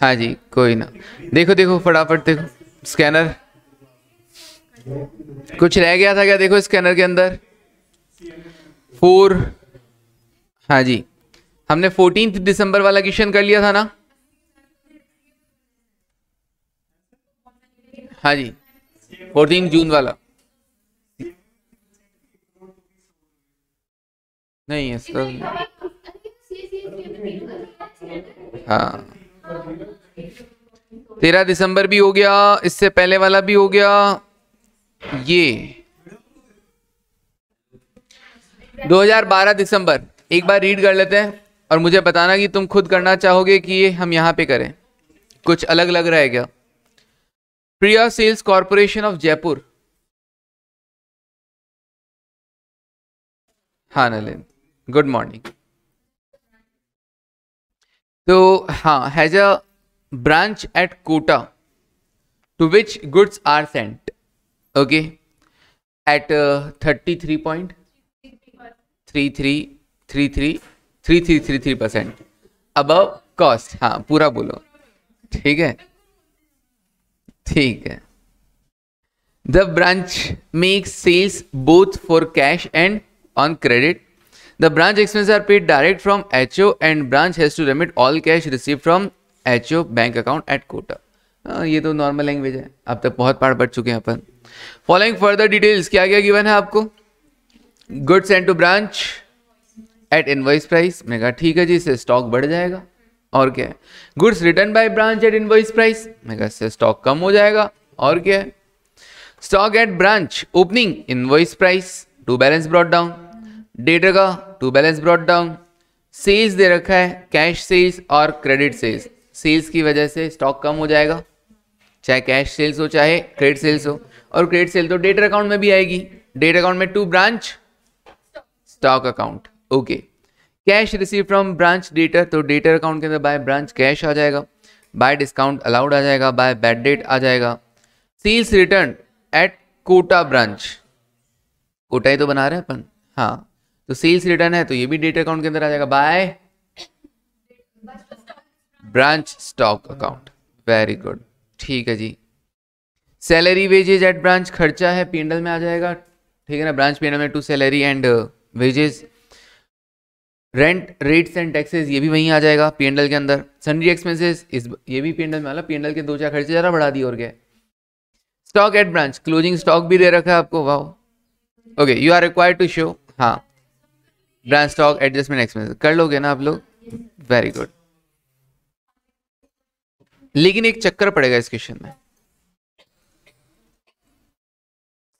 हाँ जी कोई ना देखो देखो फटाफट देखो स्कैनर कुछ रह गया था क्या देखो स्कैनर के अंदर फोर हाँ जी हमने फोर्टीन दिसंबर वाला क्वेश्चन कर लिया था ना हाँ जी फोर्टीन जून वाला नहीं है सर हाँ तेरह दिसंबर भी हो गया इससे पहले वाला भी हो गया ये 2012 दिसंबर एक बार रीड कर लेते हैं और मुझे बताना कि तुम खुद करना चाहोगे कि ये हम यहाँ पे करें कुछ अलग लग रहा है क्या Priya sales corporation of Jaipur हाँ नलिन गुड मॉर्निंग तो हाँ has a branch at Kota to which goods are sent okay at thirty three point three three three three three three three three percent above cost हाँ पूरा बोलो ठीक है ठीक है the branch makes sales both for cash and on credit The branch expenses are paid direct from HO and branch has to remit all cash received from HO bank account at Kota. हाँ, ये तो normal language है अब तक बहुत part पढ़ चुके हैं अपन फॉलोइंग फर्दर डिटेल्स क्या क्या गिवन है आपको goods and to branch at invoice price मैंने कहा ठीक है जी इससे स्टॉक बढ़ जाएगा और क्या है goods return by branch at invoice price मैंने कहा इससे स्टॉक कम हो जाएगा और क्या है stock at branch opening invoice price to balance brought down debtor का to balance brought down sales दे रखा है कैश सेल्स और क्रेडिट सेल्स सेल्स की वजह से स्टॉक कम हो जाएगा चाहे कैश सेल्स हो चाहे क्रेडिट सेल्स हो और क्रेडिट सेल तो डेटर अकाउंट में भी आएगी डेटर अकाउंट में to branch stock account okay cash receive from branch debtor तो डेटर अकाउंट के अंदर बाय ब्रांच कैश आ जाएगा बाय डिस्काउंट अलाउड आ जाएगा बाय बैड डेट आ जाएगा sales return at Kota branch Kota ही तो बना रहे हैं अपन हाँ तो सेल्स रिटर्न है तो ये भी डेट अकाउंट के अंदर आ जाएगा by branch stock account very good ठीक है जी सैलरी वेजेज एट ब्रांच खर्चा है पीएनडल में आ जाएगा ठीक है ना ब्रांच पीएनडल में to salary and wages rent rates and taxes ये भी वहीं आ जाएगा पीएनडल के अंदर सन्डरी एक्सपेंसेस इस ये भी पीएनडल में आला पीएनडल के दो चार खर्चे ज़्यादा बढ़ा दिए और क्या stock at branch closing stock भी दे रखा है आपको वाह okay you are required to show हाँ ब्रांच स्टॉक एडजस्टमेंट एक्सपेंस कर लोगे ना आप लोग वेरी गुड लेकिन एक चक्कर पड़ेगा इस क्वेश्चन में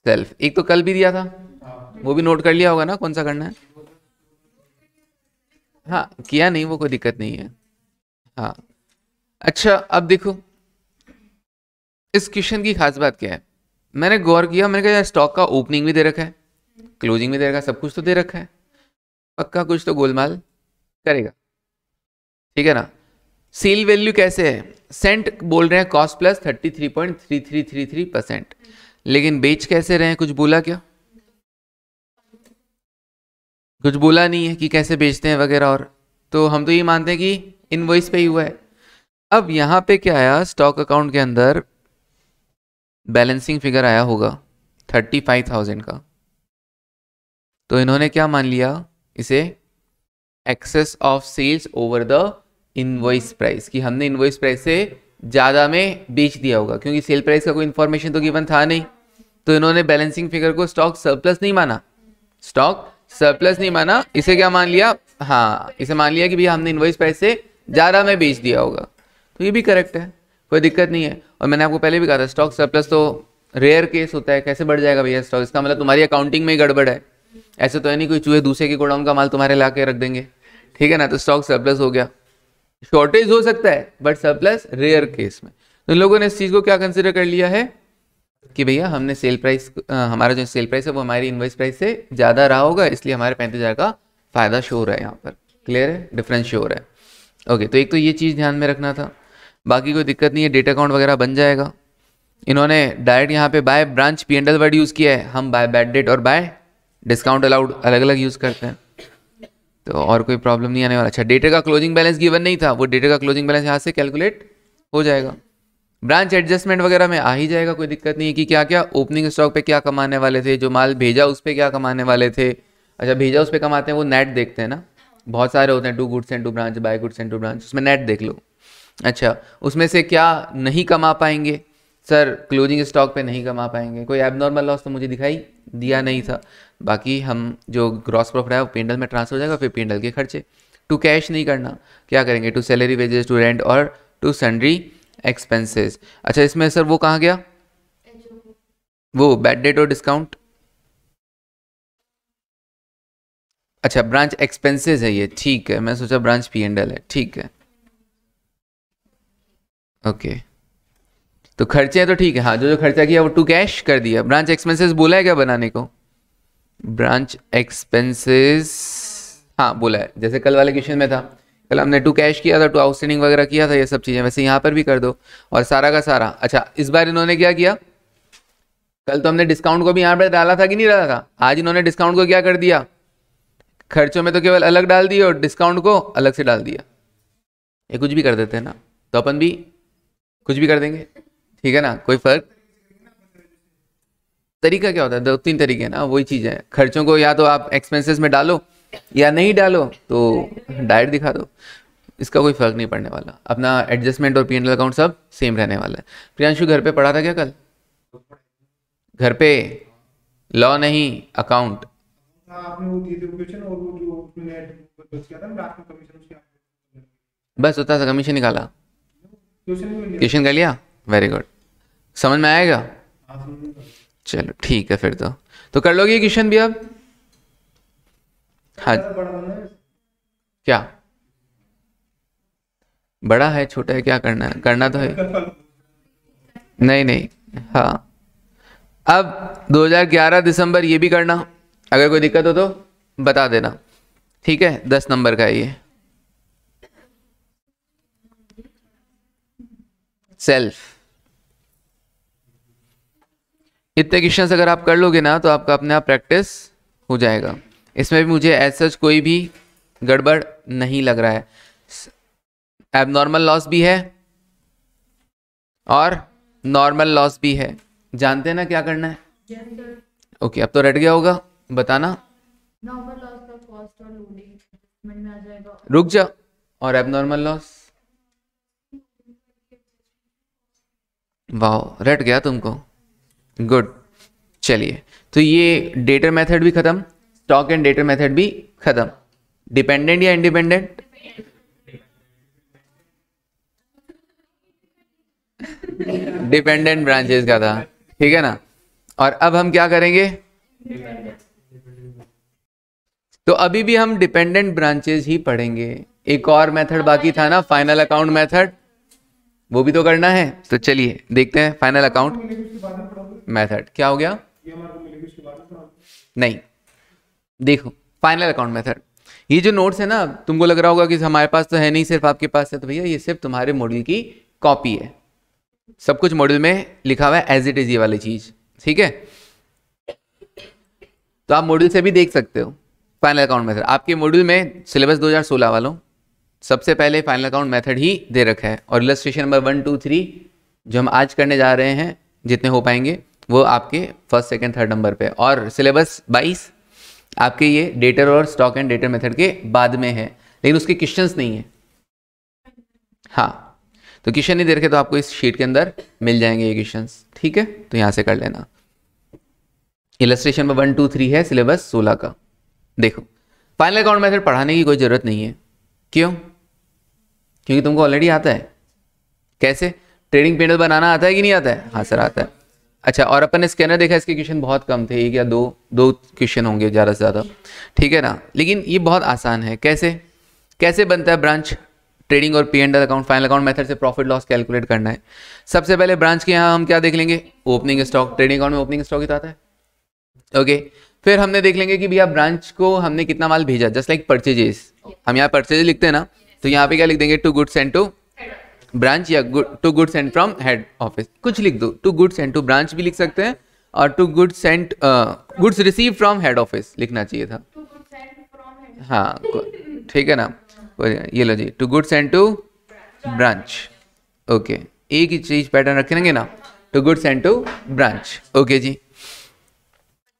सेल्फ एक तो कल भी दिया था वो भी नोट कर लिया होगा ना कौन सा करना है हाँ किया नहीं वो कोई दिक्कत नहीं है हाँ अच्छा अब देखो इस क्वेश्चन की खास बात क्या है मैंने गौर किया मैंने कहा स्टॉक का ओपनिंग भी दे रखा है क्लोजिंग भी दे रखा है सब कुछ तो दे रखा है पक्का कुछ तो गोलमाल करेगा ठीक है ना सेल वैल्यू कैसे है सेंट बोल रहे हैं cost plus thirty three point three three three three percent लेकिन बेच कैसे रहे हैं कुछ बोला क्या कुछ बोला नहीं है कि कैसे बेचते हैं वगैरह और तो हम तो ये मानते हैं कि इनवॉइस पे ही हुआ है अब यहाँ पे क्या आया स्टॉक अकाउंट के अंदर बैलेंसिंग फिगर आया होगा थर्टी फाइव थाउजेंड का तो इन्होंने क्या मान लिया इसे excess of sales over the invoice price कि हमने इनवॉइस प्राइस से ज़्यादा में बेच दिया होगा क्योंकि सेल प्राइस का कोई इन्फॉर्मेशन तो गिवन था नहीं तो इन्होंने बैलेंसिंग फिगर को स्टॉक सरप्लस नहीं माना स्टॉक सरप्लस नहीं माना इसे क्या मान लिया हाँ इसे मान लिया कि भैया हमने इन्वॉइस प्राइस से ज़्यादा में बेच दिया होगा तो ये भी करेक्ट है कोई दिक्कत नहीं है और मैंने आपको पहले भी कहा था स्टॉक सरप्लस तो रेयर केस होता है कैसे बढ़ जाएगा भैया स्टॉक इसका मतलब तुम्हारी अकाउंटिंग में ही गड़बड़ है ऐसे तो है नहीं कोई चूहे दूसरे के गोडाउन का माल तुम्हारे ला के रख देंगे ठीक है ना तो स्टॉक सरप्लस हो गया शॉर्टेज हो सकता है बट सरप्लस रेयर केस में तो इन लोगों ने इस चीज़ को क्या कंसिडर कर लिया है कि भैया हमने सेल प्राइस हमारा जो सेल प्राइस है वो हमारी इन्वेस प्राइस से ज़्यादा रहा होगा इसलिए हमारे पैंतीस हज़ार का फ़ायदा शो रहा है यहाँ पर क्लियर है डिफरेंस शो रहा है ओके तो एक तो ये चीज़ ध्यान में रखना था बाकी कोई दिक्कत नहीं है डेटा अकाउंट वगैरह बन जाएगा इन्होंने डायरेक्ट यहाँ पे by branch P and L word use किया है हम बाय बैड डेट और बाय डिस्काउंट अलाउड अलग अलग यूज़ करते हैं तो और कोई प्रॉब्लम नहीं आने वाला अच्छा डेटा का क्लोजिंग बैलेंस गिवन नहीं था वो डेटा का क्लोजिंग बैलेंस यहाँ से कैलकुलेट हो जाएगा ब्रांच एडजस्टमेंट वगैरह में आ ही जाएगा कोई दिक्कत नहीं है कि क्या क्या ओपनिंग स्टॉक पे क्या कमाने वाले थे जो माल भेजा उस पर क्या कमाने वाले थे अच्छा भेजा उस पर कमाते हैं वो नेट देखते हैं ना बहुत सारे होते हैं to goods and to branch by goods and to branch उसमें नेट देख लो अच्छा उसमें से क्या नहीं कमा पाएंगे सर क्लोजिंग स्टॉक पे नहीं कमा पाएंगे कोई एबनॉर्मल लॉस तो मुझे दिखाई दिया नहीं था बाकी हम जो ग्रॉस प्रॉफिट है वो पेंडल में ट्रांसफर हो जाएगा फिर पेंडल के खर्चे टू कैश नहीं करना क्या करेंगे to salary wages to rent और टू सन्ड्री एक्सपेंसेस अच्छा इसमें सर वो कहाँ गया वो बैड डेट और डिस्काउंट अच्छा ब्रांच एक्सपेंसेस है ये ठीक है मैं सोचा ब्रांच पी एंडल है ठीक है ओके okay. तो खर्चे हैं तो ठीक है हाँ जो जो खर्चा किया वो टू कैश कर दिया ब्रांच एक्सपेंसेस बोला है क्या बनाने को ब्रांच एक्सपेंसेस हाँ बोला है जैसे कल वाले क्वेश्चन में था कल हमने टू कैश किया था टू आउटस्टैंडिंग वगैरह किया था ये सब चीज़ें वैसे यहाँ पर भी कर दो और सारा का सारा अच्छा इस बार इन्होंने क्या किया कल तो हमने डिस्काउंट को भी यहाँ पर डाला था कि नहीं डाला था आज इन्होंने डिस्काउंट को क्या कर दिया खर्चों में तो केवल अलग डाल दिए और डिस्काउंट को अलग से डाल दिया ये कुछ भी कर देते हैं ना तो अपन भी कुछ भी कर देंगे ठीक है ना कोई फर्क तरीका क्या होता है दो तीन तरीके ना वही चीज़ है खर्चों को या तो आप एक्सपेंसेस में डालो या नहीं डालो तो डायट दिखा दो इसका कोई फर्क नहीं पड़ने वाला अपना एडजस्टमेंट और पी अकाउंट सब सेम रहने वाला है प्रियांशु घर पे पढ़ा था क्या कल घर पे लॉ नहीं अकाउंट बस उतना सा कमीशन निकाला ट्यूशन कर लिया वेरी गुड हाँ, समझ में आएगा चलो ठीक है फिर तो तो कर लोगे क्वेश्चन भी अब हाँ क्या बड़ा है छोटा है क्या करना है करना तो है नहीं नहीं हाँ अब 2011 दिसंबर ये भी करना अगर कोई दिक्कत हो तो बता देना ठीक है दस नंबर का ये सेल्फ इतने क्वेश्चन अगर आप कर लोगे ना तो आपका अपने आप प्रैक्टिस हो जाएगा इसमें भी मुझे एज सच कोई भी गड़बड़ नहीं लग रहा है एबनॉर्मल लॉस भी है और नॉर्मल लॉस भी है जानते हैं ना क्या करना है ओके okay, अब तो रट गया होगा बताना रुक जा और एबनॉर्मल लॉस वाह रट गया तुमको गुड चलिए तो ये डेटर मेथड भी खत्म स्टॉक एंड डेटर मेथड भी खत्म डिपेंडेंट या इंडिपेंडेंट डिपेंडेंट ब्रांचेस का था ठीक है ना और अब हम क्या करेंगे तो अभी भी हम डिपेंडेंट ब्रांचेस ही पढ़ेंगे एक और मेथड बाकी था ना फाइनल अकाउंट मेथड वो भी तो करना है तो चलिए देखते हैं फाइनल अकाउंट मेथड क्या हो गया नहीं देखो फाइनल अकाउंट मेथड ये जो नोट्स है ना तुमको लग रहा होगा कि हमारे पास तो है नहीं सिर्फ आपके पास है तो भैया ये सिर्फ तुम्हारे मॉडल की कॉपी है सब कुछ मॉडल में लिखा हुआ है एज इट इज ये वाली चीज ठीक है तो आप मॉडल से भी देख सकते हो फाइनल अकाउंट मेथड आपके मॉडल में सिलेबस 2016 वालों सबसे पहले फाइनल अकाउंट मेथड ही दे रखा है और illustration number one two three जो हम आज करने जा रहे हैं जितने हो पाएंगे वो आपके फर्स्ट सेकेंड थर्ड नंबर पे और सिलेबस बाईस आपके ये डेटर और स्टॉक एंड डेटर मेथड के बाद में है लेकिन उसके क्वेश्चंस नहीं है हाँ तो क्वेश्चन नहीं दे रखे तो आपको इस शीट के अंदर मिल जाएंगे ये क्वेश्चंस ठीक है तो यहां से कर लेना illustration number one two three है सिलेबस सोलह का देखो फाइनल अकाउंट मेथड पढ़ाने की कोई ज़रूरत नहीं है क्यों क्योंकि तुमको ऑलरेडी आता है कैसे ट्रेडिंग पेनल बनाना आता है कि नहीं आता है हाँ सर आता है अच्छा और अपन ने स्कैनर देखा इसके क्वेश्चन बहुत कम थे एक या दो दो क्वेश्चन होंगे ज़्यादा से ज़्यादा ठीक है ना लेकिन ये बहुत आसान है कैसे कैसे बनता है ब्रांच ट्रेडिंग और P and account final account method से प्रॉफिट लॉस कैलकुलेट करना है सबसे पहले ब्रांच के यहाँ हम क्या देख लेंगे ओपनिंग स्टॉक ट्रेडिंग अकाउंट में ओपनिंग स्टॉक ही तो आता है ओके फिर हमने देख लेंगे कि भैया ब्रांच को हमने कितना माल भेजा जस्ट लाइक परचेजेस हम यहाँ परचेज लिखते हैं ना तो यहाँ पे क्या लिख देंगे to good send to branch या to good send from head office कुछ लिख दो to good send to branch भी लिख सकते हैं और to good send goods receive from head office लिखना चाहिए था हाँ ठीक है ना ये लो जी to good send to branch okay एक ही चीज पैटर्न रखेंगे ना to good send to branch okay जी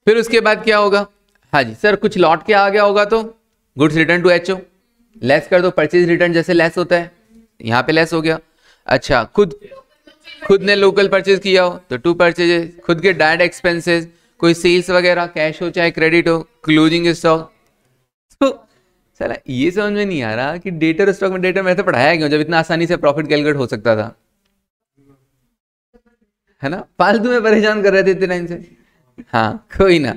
फिर उसके बाद क्या होगा हाँ जी सर कुछ लौट के आ गया होगा तो goods return to H O less कर दो परचेज रिटर्न जैसे लेस होता है यहाँ पे लेस हो गया अच्छा खुद खुद ने लोकल परचेज किया हो तो टू परचेज खुद के डायरेक्ट एक्सपेंसेस कोई सेल्स वगैरह कैश हो चाहे क्रेडिट हो क्लोजिंग स्टॉक तो सर ये समझ में नहीं आ रहा कि डेटर स्टॉक में डेटर तो पढ़ाया क्यों जब इतना आसानी से प्रॉफिट कैलकुलेट हो सकता था है ना फालतू में परेशान कर रहे थे इतने लाइन से हाँ कोई ना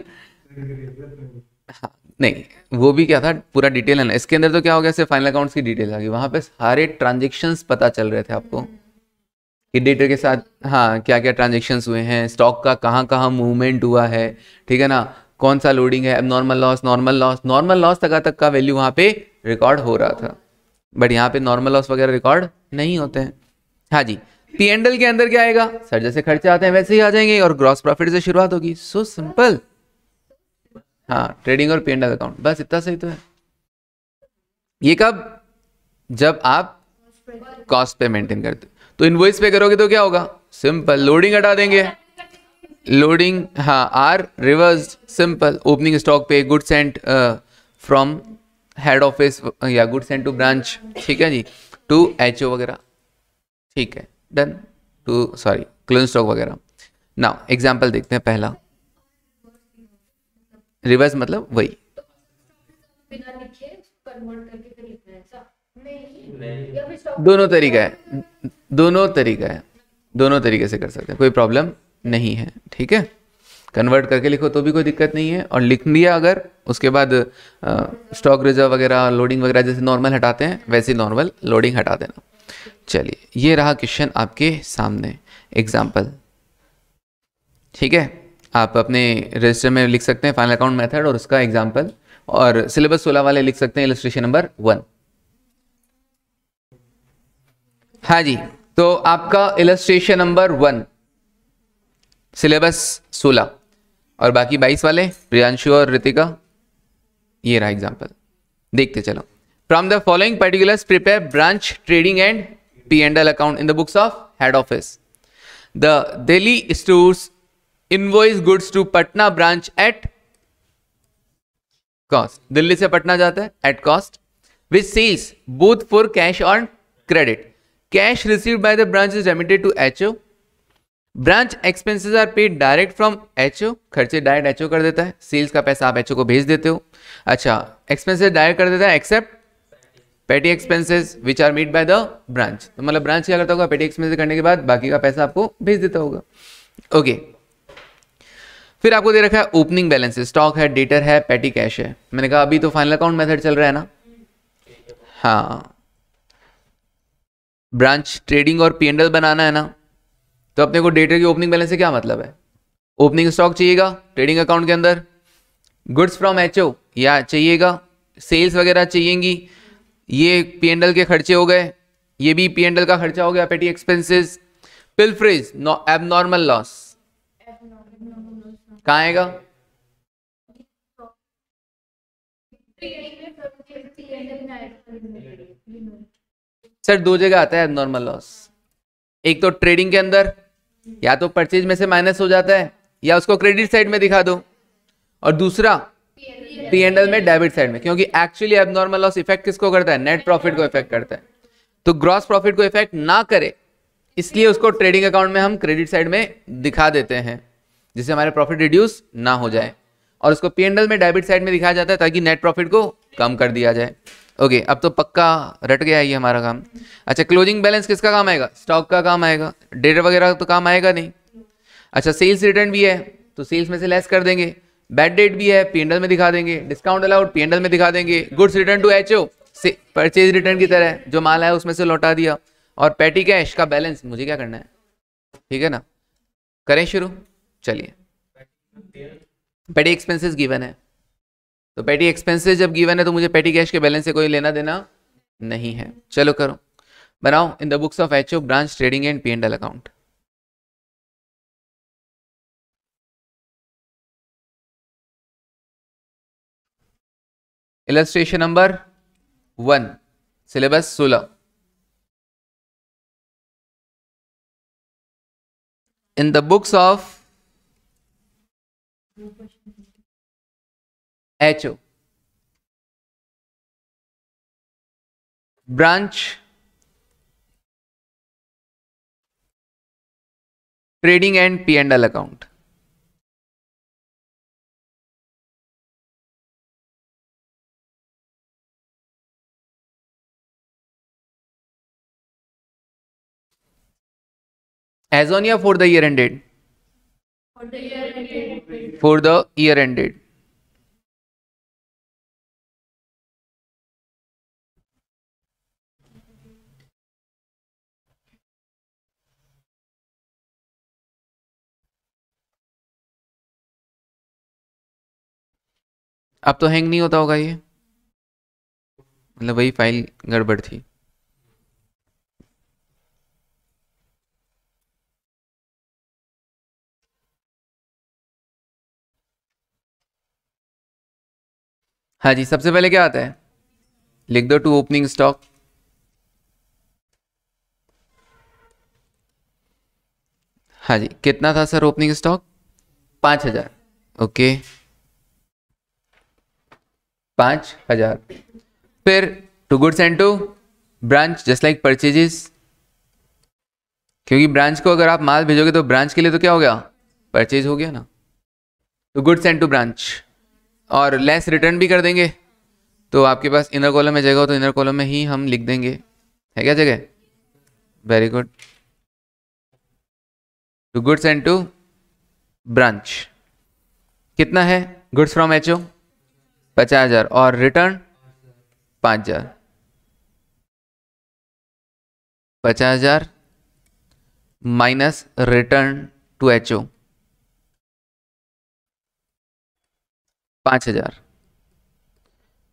हाँ नहीं वो भी क्या था पूरा डिटेल है ना इसके अंदर तो क्या हो गया सिर्फ फाइनल अकाउंट्स की डिटेल आ गई वहाँ पे सारे ट्रांजेक्शन्स पता चल रहे थे आपको हम्म। कि डेटर के साथ हाँ क्या क्या ट्रांजेक्शन्स हुए हैं स्टॉक का कहाँ कहाँ मूवमेंट हुआ है ठीक है ना कौन सा लोडिंग है अब normal loss normal loss normal loss तक तक का वैल्यू वहाँ पे रिकॉर्ड हो रहा था बट यहाँ पे नॉर्मल लॉस वगैरह रिकॉर्ड नहीं होते हैं हाँ जी पी एंडल के अंदर क्या आएगा सर जैसे खर्चे आते हैं वैसे ही आ जाएंगे और ग्रॉस प्रॉफिट से शुरुआत होगी सो सिंपल हाँ ट्रेडिंग और एल अकाउंट बस इतना सही तो है ये कब जब आप कॉस्ट पे मेंटेन करते तो इनवॉइस पे करोगे तो क्या होगा सिंपल लोडिंग हटा देंगे लोडिंग हाँ R reverse simple opening stock पे good sent from head office या गुड सेंट टू ब्रांच ठीक है जी टू एच वगैरह ठीक है done to sorry closing stock वगैरह ना एग्जाम्पल देखते हैं पहला रिवर्स मतलब वही दोनों तरीका है दोनों तरीका है दोनों तरीके से कर सकते हैं कोई प्रॉब्लम नहीं है ठीक है कन्वर्ट करके लिखो तो भी कोई दिक्कत नहीं है और लिख लिया अगर उसके बाद स्टॉक रिजर्व वगैरह लोडिंग वगैरह जैसे नॉर्मल हटाते हैं वैसे नॉर्मल लोडिंग हटा देना चलिए ये रहा क्वेश्चन आपके सामने एग्जाम्पल ठीक है आप अपने रजिस्टर में लिख सकते हैं फाइनल अकाउंट मेथड और उसका एग्जाम्पल और सिलेबस सोलह वाले लिख सकते हैं इलस्ट्रेशन नंबर वन हाँ जी तो आपका इलस्ट्रेशन नंबर वन सिलेबस सोलह और बाकी बाईस वाले प्रियांशु और ऋतिका ये रहा एग्जाम्पल देखते चलो from the following particulars prepare branch trading and P and L account in the books of head office the Delhi stores invoice goods to Patna branch at cost Delhi से पटना जाता है at cost which sees both for cash on credit cash receive by the branch is remitted to H O branch expenses are paid direct from H O खर्चे direct H O कर देता है sales का पैसा आप H O को भेज देते हो अच्छा एक्सपेंसेस डायरेक्ट कर देता है except petty expenses which are made by the branch तो मतलब ब्रांच क्या करता होगा पेटी एक्सपेंसेस करने के बाद बाकी का पैसा आपको भेज देता होगा ओके okay. फिर आपको दे रखा है ओपनिंग बैलेंस स्टॉक है डेटर है पेटी कैश है मैंने कहा अभी तो फाइनल अकाउंट मेथड चल रहा है ना हाँ ब्रांच ट्रेडिंग और पीएनडल बनाना है ना तो अपने को डेटर की ओपनिंग बैलेंस से क्या मतलब है ओपनिंग स्टॉक चाहिएगा ट्रेडिंग अकाउंट के अंदर गुड्स फ्रॉम एच या चाहिएगा सेल्स वगैरह चाहिएगी ये पी के खर्चे हो गए ये भी पी का खर्चा हो गया पेटी एक्सपेंसेस पिलफ्रिज एब नॉर्मल लॉस कहाँ आएगा सर दो जगह आता है नॉर्मल लॉस एक तो ट्रेडिंग के अंदर या तो परचेज में से माइनस हो जाता है या उसको क्रेडिट साइड में दिखा दो और दूसरा पी एंड एल में डेबिट साइड में क्योंकि एक्चुअली एबनॉर्मल लॉस इफेक्ट किसको करता है नेट प्रॉफिट को इफेक्ट करता है तो ग्रॉस प्रॉफिट को इफेक्ट ना करे इसलिए उसको ट्रेडिंग अकाउंट में हम क्रेडिट साइड में दिखा देते हैं जिससे हमारे प्रॉफिट रिड्यूस ना हो जाए और उसको पी में डेबिट साइड में दिखाया जाता है ताकि नेट प्रॉफिट को कम कर दिया जाए ओके okay, अब तो पक्का रट गया है ये हमारा काम अच्छा क्लोजिंग बैलेंस किसका काम आएगा स्टॉक का काम आएगा डेटा वगैरह तो काम आएगा नहीं अच्छा सेल्स रिटर्न भी है तो सेल्स में से लेस कर देंगे बैड डेट भी है पी में दिखा देंगे डिस्काउंट अलाउड पी में दिखा देंगे goods return to H O purchase return की तरह जो माल है उसमें से लौटा दिया और पैटी कैश का बैलेंस मुझे क्या करना है ठीक है ना करें शुरू चलिए पेटी एक्सपेंसेस गिवन है तो पेटी एक्सपेंसेस जब गिवन है तो मुझे पेटी कैश के बैलेंस से कोई लेना देना नहीं है चलो करो बनाओ in the books of H branch trading and P and L account illustration number one syllabus सोलह in the books of H O branch trading and P and L account as on year for the year ended for the year ended for the year ended अब तो hang नहीं होता होगा ये मतलब वही file गड़बड़ थी हाँ जी सबसे पहले क्या आता है लिख दो टू ओपनिंग स्टॉक हाँ जी कितना था सर ओपनिंग स्टॉक पाँच हजार ओके okay. पाँच हजार फिर to goods and to branch just like purchases क्योंकि ब्रांच को अगर आप माल भेजोगे तो ब्रांच के लिए तो क्या हो गया परचेज हो गया ना to goods and to branch और लेस रिटर्न भी कर देंगे तो आपके पास इनर कॉलम में जगह हो तो इनर कॉलम में ही हम लिख देंगे है क्या जगह very good to goods and to branch कितना है गुड्स फ्रॉम एच ओ पचास हजार और रिटर्न पाँच हजार पचास हजार minus return to H O पाँच हजार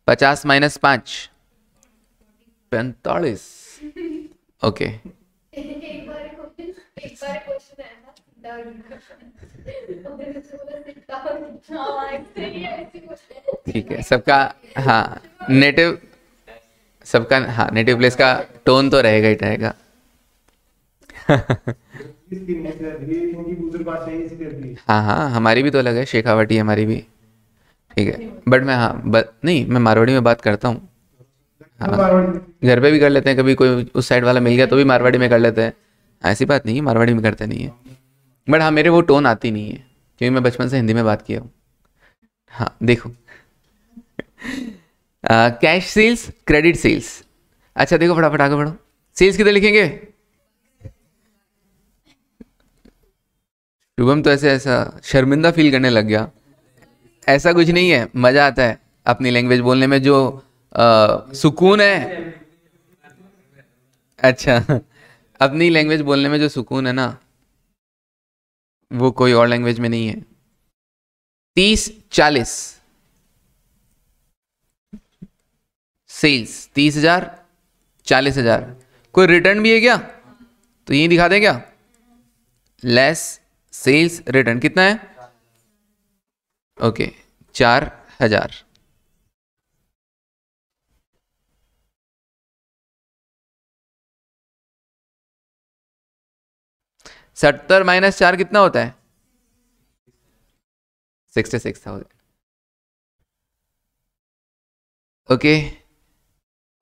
पचास माइनस पाँच पैंतालीस ओके ठीक है सबका हाँ नेटिव सबका हाँ नेटिव प्लेस का टोन तो रहेगा ही रहेगा हाँ हाँ हमारी भी तो अलग है शेखावटी हमारी भी ठीक है बट मैं हाँ बट नहीं मैं मारवाड़ी में बात करता हूँ हाँ घर पे भी कर लेते हैं कभी कोई उस साइड वाला मिल गया तो भी मारवाड़ी में कर लेते हैं ऐसी बात नहीं है मारवाड़ी में करते नहीं है बट हाँ मेरे वो टोन आती नहीं है क्योंकि मैं बचपन से हिंदी में बात किया हूँ हाँ देखो कैश सेल्स क्रेडिट सेल्स अच्छा देखो फटाफट आगे बढ़ो सेल्स किधर लिखेंगे शुभम तो ऐसे ऐसा शर्मिंदा फील करने लग गया ऐसा कुछ नहीं है मज़ा आता है अपनी लैंग्वेज बोलने में जो आ, सुकून है अच्छा अपनी लैंग्वेज बोलने में जो सुकून है ना वो कोई और लैंग्वेज में नहीं है तीस चालीस सेल्स तीस हजार चालीस हजार कोई रिटर्न भी है क्या तो यही दिखा दें क्या लेस सेल्स रिटर्न कितना है ओके चार हजार सत्तर माइनस चार कितना होता है सिक्सटी सिक्स थाउजेंड ओके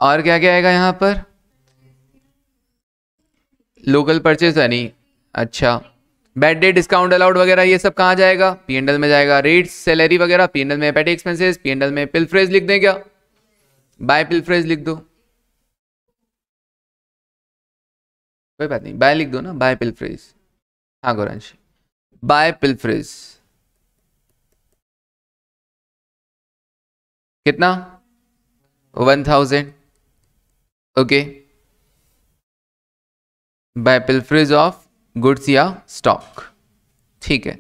और क्या क्या आएगा यहां पर लोकल परचेज है नहीं अच्छा बैड डे डिस्काउंट अलाउड वगैरह ये सब कहाँ जाएगा पी एंडल में जाएगा रेट सैलरी वगैरह पी एंडल में पैटी एक्सपेंसेस पी एंडल में पिलफ्रेज लिख दें क्या बाय पिलफ्रेज लिख दो कोई बात नहीं बाय लिख दो ना बाय पिलफ्रेज हाँ गौरंश बाय पिलफ्रिज कितना one thousand okay by pilferage of goods या स्टॉक ठीक है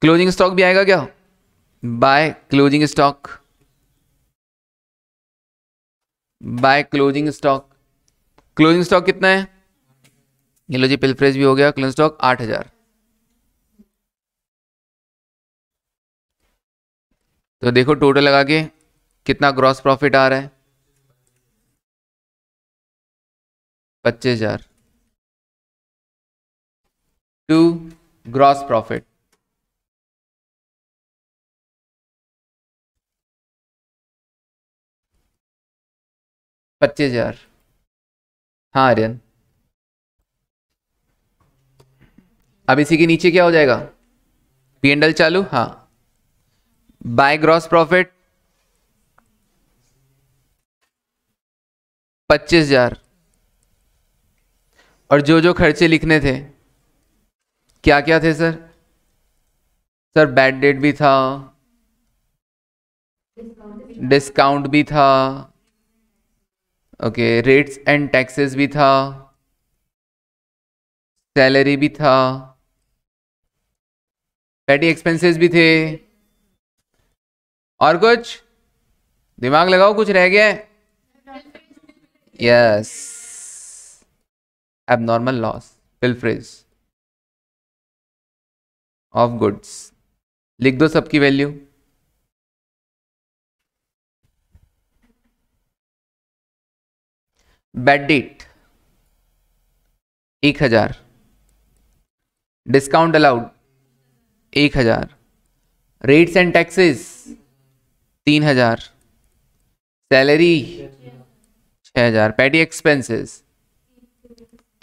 क्लोजिंग स्टॉक भी आएगा क्या by closing stock by closing stock closing stock कितना है ये लो जी पिलफ्रेज भी हो गया क्लिन स्टॉक आठ हजार तो देखो टोटल लगा के कितना ग्रॉस प्रॉफिट आ रहा है पच्चीस हजार टू ग्रॉस प्रॉफिट पच्चीस हजार हाँ आर्यन अब इसी के नीचे क्या हो जाएगा पी एंडल चालू हाँ बाय ग्रॉस प्रॉफिट पच्चीस हजार और जो जो खर्चे लिखने थे क्या क्या थे सर सर बैड डेट भी था डिस्काउंट भी था ओके रेट्स एंड टैक्सेस भी था सैलरी भी था पैटी एक्सपेंसेस भी थे और कुछ दिमाग लगाओ कुछ रह गया yes abnormal loss pilferage of goods लिख दो सबकी वैल्यू बेडिट एक हजार डिस्काउंट अलाउड एक हजार रेट्स एंड टैक्सेस तीन हजार सैलरी छः हजार पैटी एक्सपेंसेस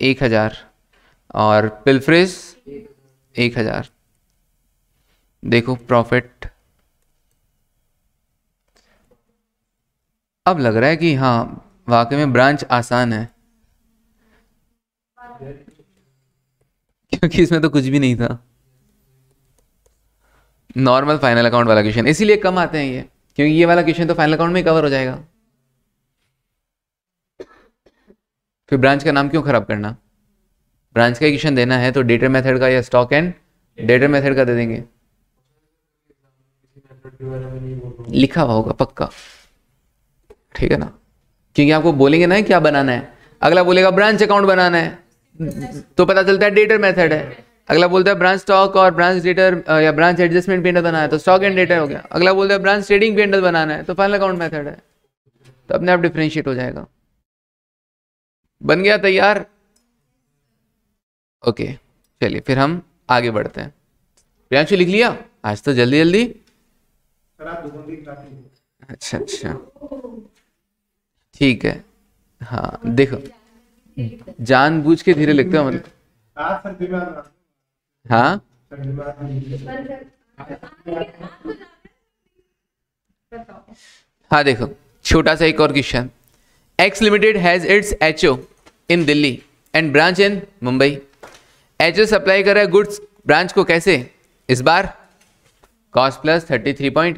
एक हजार और पिलफ्रिज एक हजार देखो प्रॉफिट अब लग रहा है कि हाँ वाकई में ब्रांच आसान है क्योंकि इसमें तो कुछ भी नहीं था नॉर्मल फाइनल अकाउंट वाला क्वेश्चन इसीलिए कम आते हैं ये क्योंकि ये वाला क्वेश्चन तो फाइनल अकाउंट में कवर हो जाएगा फिर ब्रांच का नाम क्यों खराब करना ब्रांच का क्वेश्चन देना है तो डेटर मेथड का या स्टॉक एंड डेटर मेथड का दे देंगे लिखा हुआ होगा पक्का ठीक है ना क्योंकि आपको बोलेंगे ना क्या बनाना है अगला बोलेगा ब्रांच अकाउंट बनाना है तो पता चलता है डेटर मेथड है अगला बोलता है ब्रांच स्टॉक और ब्रांच डेटर या ब्रांच एडजस्टमेंट पेंडल बनाना है तो स्टॉक एंड डेटर हो गया अगला बोलता है ब्रांच ट्रेडिंग पेंडल बनाना है तो फाइनल अकाउंट मेथड है तो अपने आप डिफ्रेंशिएट हो जाएगा बन गया तैयार ओके चलिए फिर हम आगे बढ़ते हैं प्रियांशु लिख लिया आज तो जल्दी जल्दी अच्छा अच्छा ठीक है हाँ देखो जानबूझ के धीरे लिखते हो मतलब हाँ हाँ देखो छोटा सा एक और question X limited has its H O in Delhi and branch in Mumbai H O supply कर रहा है गुड्स ब्रांच को कैसे इस बार cost plus thirty three point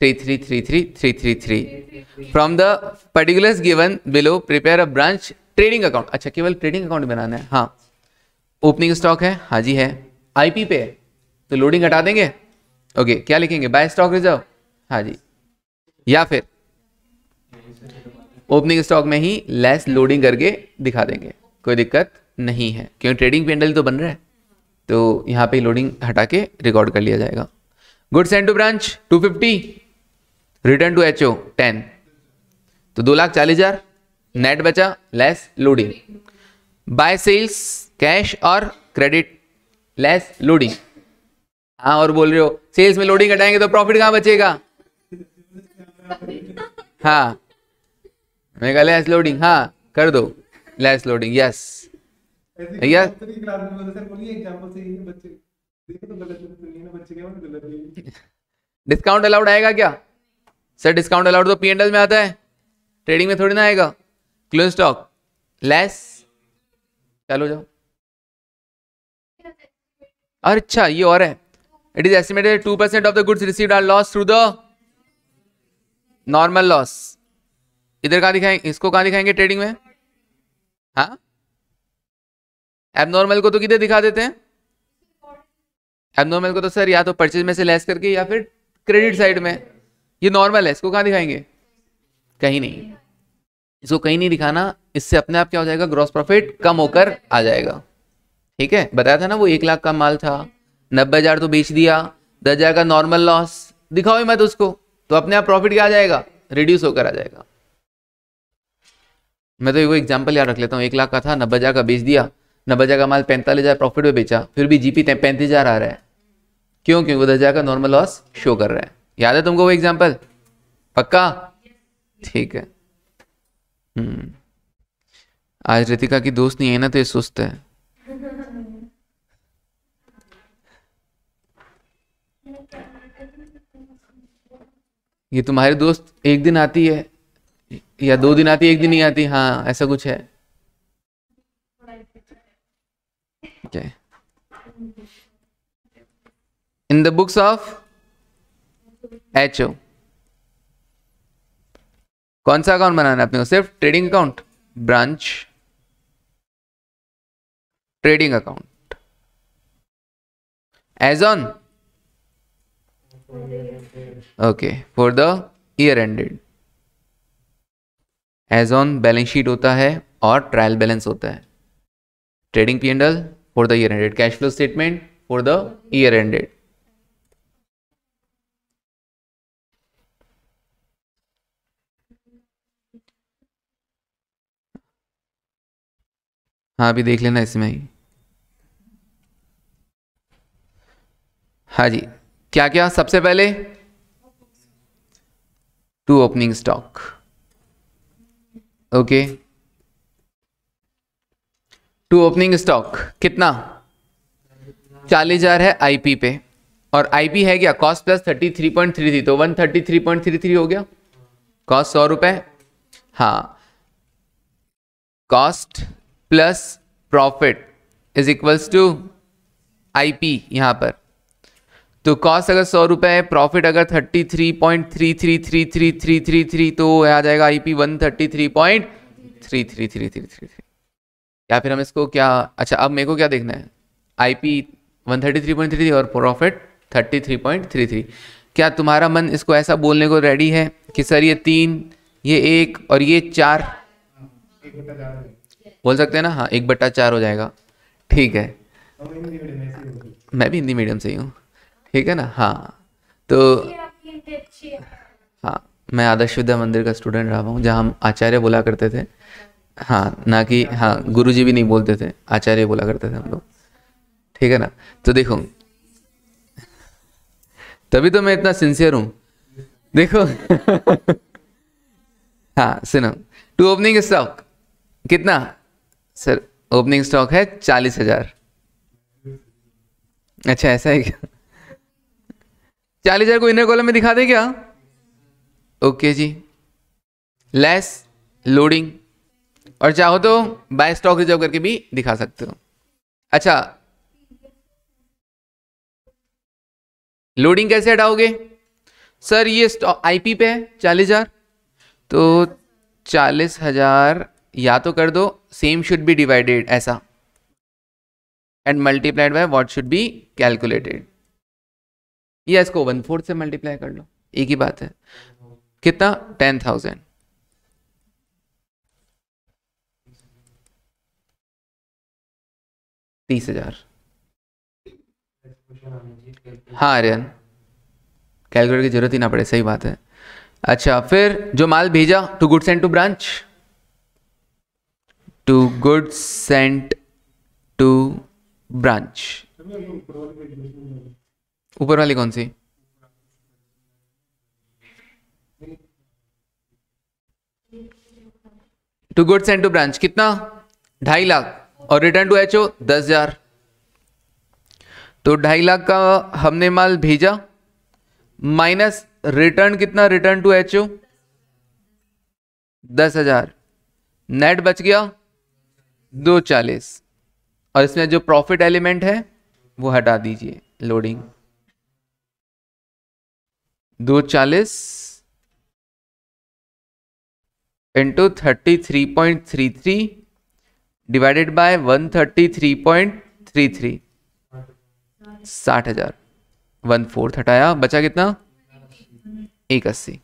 three three three three three three three from the particulars given below prepare a branch trading account अच्छा केवल trading account बनाना है हाँ ओपनिंग स्टॉक है हाँ जी है आईपी पे तो लोडिंग हटा देंगे ओके क्या लिखेंगे बाय स्टॉक रिजर्व हाँ जी या फिर ओपनिंग स्टॉक में ही लेस लोडिंग करके दिखा देंगे कोई दिक्कत नहीं है क्योंकि ट्रेडिंग पेंडल तो बन रहा है तो यहाँ पे लोडिंग हटा के रिकॉर्ड कर लिया जाएगा good send to branch 250 return to H O ten तो दो लाख चालीस हजार नेट बचा less loading by sales cash और क्रेडिट लेस लोडिंग हाँ और बोल रहे हो सेल्स में लोडिंग हटाएंगे तो प्रॉफिट कहाँ बचेगा हाँ मैं कहा लेस लोडिंग हाँ कर दो less loading yes yes discount allowed आएगा क्या सर डिस्काउंट अलाउड तो पीएनएल में आता है ट्रेडिंग में थोड़ी ना आएगा क्लोज स्टॉक लेस चलो जाओ और अच्छा ये और है it is estimated two percent of the goods receive are loss through the normal loss इधर कहा दिखाएंगे इसको कहा दिखाएंगे ट्रेडिंग में हाँ एबनॉर्मल को तो किधर दिखा देते हैं एबनॉर्मल को तो सर या तो परचेज में से लेस करके या फिर क्रेडिट साइड में ये नॉर्मल है इसको कहा दिखाएंगे कहीं नहीं इसको कहीं नहीं दिखाना इससे अपने आप क्या हो जाएगा ग्रॉस प्रॉफिट कम होकर आ जाएगा ठीक है बताया था ना वो एक लाख का माल था नब्बे हजार तो बेच दिया दस हजार का नॉर्मल लॉस दिखाओ मैं मत उसको तो अपने आप प्रॉफिट क्या आ जाएगा रिड्यूस होकर आ जाएगा मैं तो एक एग्जाम्पल याद रख लेता हूँ एक लाख का था नब्बे हजार का बेच दिया नब्बे हजार का माल पैंतालीस हजार प्रॉफिट में बेचा फिर भी जीपी पैंतीस हजार आ रहा है क्यों क्योंकि वो दस हजार का नॉर्मल लॉस शो कर रहा है याद है तुमको वो एग्जाम्पल पक्का ठीक है हम्म। आज रितिका की दोस्त नहीं है ना तो ये सुस्त है ये तुम्हारे दोस्त एक दिन आती है या दो दिन आती है एक दिन नहीं आती हाँ ऐसा कुछ है in the books of H O कौन सा अकाउंट बनाना है अपने को सिर्फ trading account branch trading account as on okay for the year ended as on balance sheet होता है और ट्रायल बैलेंस होता है trading P and L for the year ended cash flow statement for the year ended हाँ अभी देख लेना इसमें ही हाँ जी क्या क्या सबसे पहले to opening stock okay to opening stock कितना चालीस हजार है आईपी पे और आईपी है क्या cost plus thirty three point three three तो one thirty three point three three हो गया कॉस्ट सौ रुपए हाँ cost plus profit is equals to IP यहां पर तो कॉस्ट अगर सौ रुपये है प्रॉफिट अगर thirty three point three three three three three three three तो आ जाएगा I P one thirty three point three three three three three three या फिर हम इसको क्या अच्छा अब मेरे को क्या देखना है I P one thirty three point three और profit thirty three point three three क्या तुम्हारा मन इसको ऐसा बोलने को रेडी है कि सर ये तीन ये एक और ये चार बोल सकते हैं ना हाँ एक बट्टा चार हो जाएगा ठीक है मैं भी हिंदी मीडियम से ही हूँ ठीक है ना हाँ तो हाँ मैं आदर्श विद्या मंदिर का स्टूडेंट रहा हूँ जहाँ हम आचार्य बोला करते थे हाँ ना कि हाँ गुरु जी भी नहीं बोलते थे आचार्य बोला करते थे हम लोग ठीक है ना तो देखो तभी तो मैं इतना सिंसियर हूँ देखो हाँ सुनो टू ओपनिंग स्टॉक कितना सर ओपनिंग स्टॉक है चालीस हजार अच्छा ऐसा है क्या चालीस हजार को इनर कॉलम में दिखा दे क्या ओके जी लेस लोडिंग और चाहो तो बाय स्टॉक रिजर्व करके भी दिखा सकते हो अच्छा लोडिंग कैसे हटाओगे सर ये आईपी पे है चालीस हजार तो चालीस हजार या तो कर दो सेम शुड बी डिवाइडेड ऐसा and multiplied by what should be calculated या इसको वन फोर्थ से मल्टीप्लाई कर लो एक ही बात है कितना टेन थाउजेंड तीस हजार हाँ आर्यन कैलकुलेटर की जरूरत ही ना पड़े सही बात है अच्छा फिर जो माल भेजा to good sent to branch to good sent to branch ऊपर वाली कौन सी to goods and to branch कितना ढाई लाख और रिटर्न टू एच ओ दस हजार तो ढाई लाख का हमने माल भेजा माइनस रिटर्न कितना रिटर्न टू एच ओ दस हजार नेट बच गया दो चालीस और इसमें जो प्रॉफिट एलिमेंट है वो हटा दीजिए लोडिंग दो चालीस into thirty three point three three divided by one thirty three point three three साठ हजार वन फोर्थ हटाया बचा कितना एक अस्सी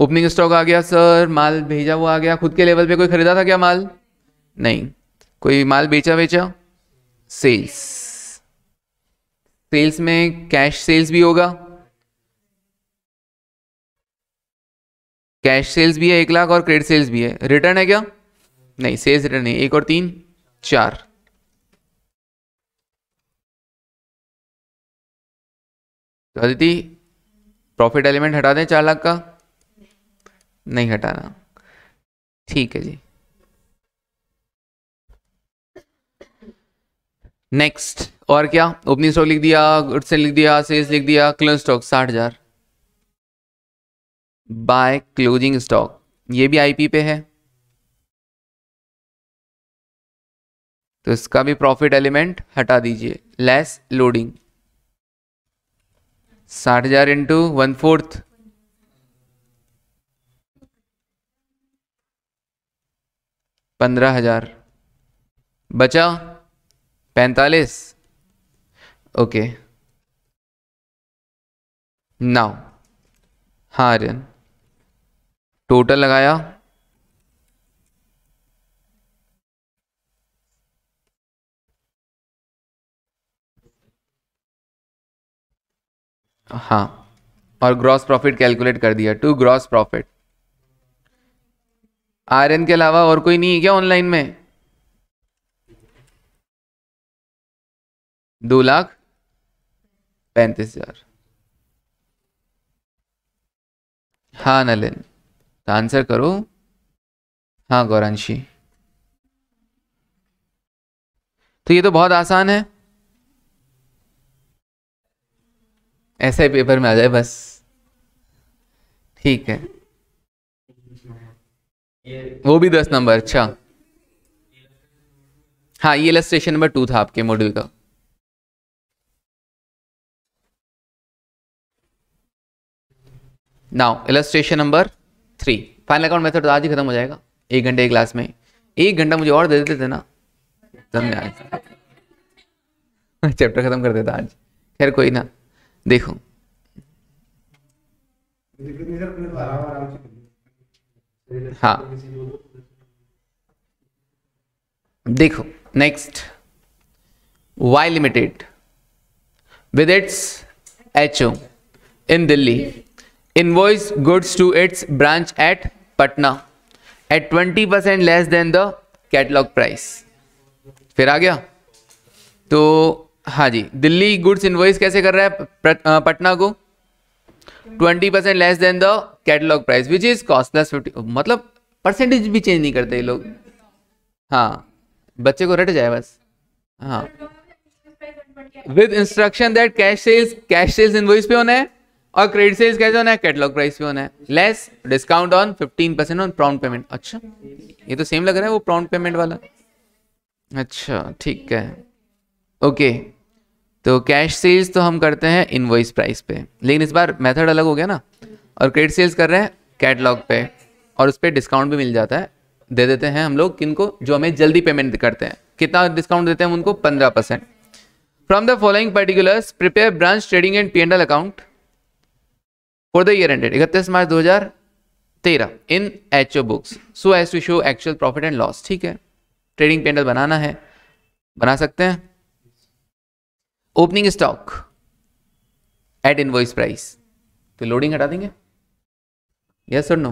ओपनिंग स्टॉक आ गया सर माल भेजा हुआ आ गया खुद के लेवल पे कोई खरीदा था क्या माल नहीं कोई माल बेचा बेचा सेल्स सेल्स में कैश सेल्स भी होगा कैश सेल्स भी है एक लाख और क्रेडिट सेल्स भी है रिटर्न है क्या नहीं सेल्स रिटर्न नहीं एक और तीन चार तो अदिति प्रॉफिट एलिमेंट हटा दें चार लाख का नहीं हटाना ठीक है जी नेक्स्ट और क्या ओपनिंग स्टॉक लिख दिया गुड लिख दिया सेल्स लिख दिया क्लोज स्टॉक साठ हजार बाय क्लोजिंग स्टॉक ये भी आईपी पे है तो इसका भी प्रॉफिट एलिमेंट हटा दीजिए लेस लोडिंग साठ हजार इंटू वन फोर्थ पंद्रह हजार बचा पैंतालीस ओके नाउ हाँ आर्यन टोटल लगाया हाँ और ग्रॉस प्रॉफिट कैलकुलेट कर दिया टू ग्रॉस प्रॉफिट आर्यन के अलावा और कोई नहीं है क्या ऑनलाइन में दो लाख पैंतीस हजार हाँ नलिन तो आंसर करो हाँ गौरांशी तो ये तो बहुत आसान है ऐसे पेपर में आ जाए बस ठीक है वो भी दस नंबर अच्छा हाँ ये स्टेशन नंबर टू था आपके मॉड्यूल का now illustration number three final account method तो आज ही खत्म हो जाएगा एक घंटे एक क्लास में एक घंटा मुझे और दे देते थे ना समझ आज चैप्टर खत्म कर देता आज खैर कोई ना देखो हाँ देखो next Y limited with its H O in Delhi invoice goods to its branch at Patna at 20% less than the catalog price. फिर आ गया तो हाँ जी दिल्ली गुड्स इन्वॉइस कैसे कर रहा है पटना को 20% percent less than the catalogue price which is cost less fifty मतलब परसेंटेज भी चेंज नहीं करते ये लोग हाँ बच्चे को रट जाए बस हाँ with instruction that cash sales cash sales invoice पे होना है और क्रेडिट सेल्स कैसे होना है कैटलॉग प्राइस पे होना है less discount on fifteen percent on prompt payment अच्छा ये तो सेम लग रहा है वो प्राउंड पेमेंट वाला अच्छा ठीक है ओके तो कैश सेल्स तो हम करते हैं इनवॉइस प्राइस पे लेकिन इस बार मेथड अलग हो गया ना और क्रेडिट सेल्स कर रहे हैं कैटलॉग पे और उस पर डिस्काउंट भी मिल जाता है दे देते हैं हम लोग किन जो हमें जल्दी पेमेंट करते हैं कितना डिस्काउंट देते हैं उनको पंद्रह percent from the following particulars prepare branch trading and P and L account for the year ended इकतीस मार्च तेरह in H O books so as to show actual profit and loss ठीक है ट्रेडिंग पेंडल बनाना है बना सकते हैं opening stock at invoice price तो लोडिंग हटा देंगे यस और नो